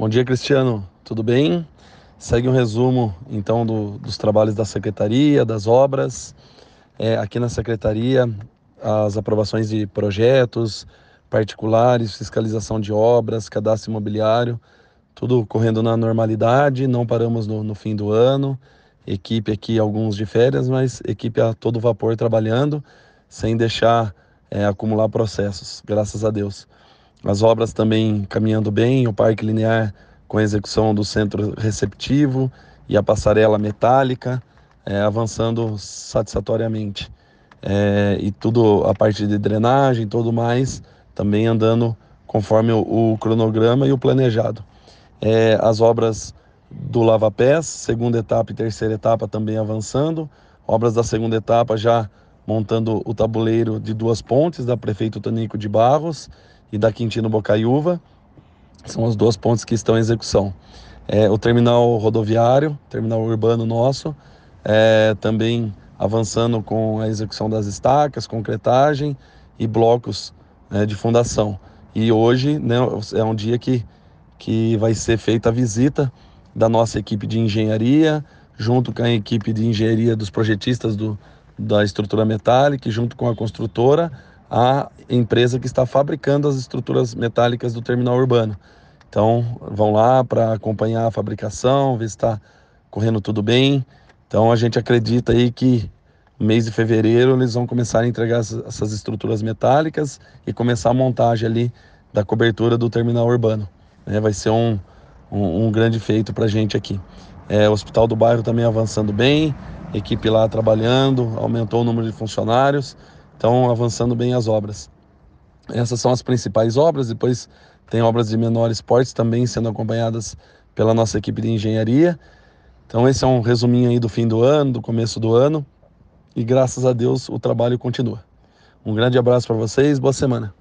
Bom dia, Cristiano. Tudo bem? Segue um resumo, então, do, dos trabalhos da secretaria, das obras. É, aqui na secretaria, as aprovações de projetos particulares, fiscalização de obras, cadastro imobiliário, tudo correndo na normalidade. Não paramos no, no fim do ano. Equipe aqui, alguns de férias, mas equipe a todo vapor trabalhando, sem deixar é, acumular processos, graças a Deus. As obras também caminhando bem, o Parque Linear com a execução do centro receptivo e a passarela metálica é, avançando satisfatoriamente. É, e tudo a parte de drenagem, tudo mais, também andando conforme o, o cronograma e o planejado. É, as obras do Lava Pés, segunda etapa e terceira etapa também avançando. Obras da segunda etapa já montando o tabuleiro de duas pontes da prefeito Tanico de Barros e da Quintino Bocaiúva. São as duas pontes que estão em execução. É, o terminal rodoviário, terminal urbano nosso, é, também avançando com a execução das estacas, concretagem e blocos né, de fundação. E hoje né, é um dia que, que vai ser feita a visita da nossa equipe de engenharia, junto com a equipe de engenharia dos projetistas do, da estrutura metálica, junto com a construtora, a empresa que está fabricando as estruturas metálicas do terminal urbano. Então, vão lá para acompanhar a fabricação, ver se está correndo tudo bem. Então, a gente acredita aí que no mês de fevereiro eles vão começar a entregar essas estruturas metálicas e começar a montagem ali da cobertura do terminal urbano. É, vai ser um, um, um grande feito para a gente aqui. É, o Hospital do Bairro também avançando bem, equipe lá trabalhando, aumentou o número de funcionários. Estão avançando bem as obras. Essas são as principais obras, depois tem obras de menores portes também sendo acompanhadas pela nossa equipe de engenharia. Então esse é um resuminho aí do fim do ano, do começo do ano. E graças a Deus o trabalho continua. Um grande abraço para vocês, boa semana.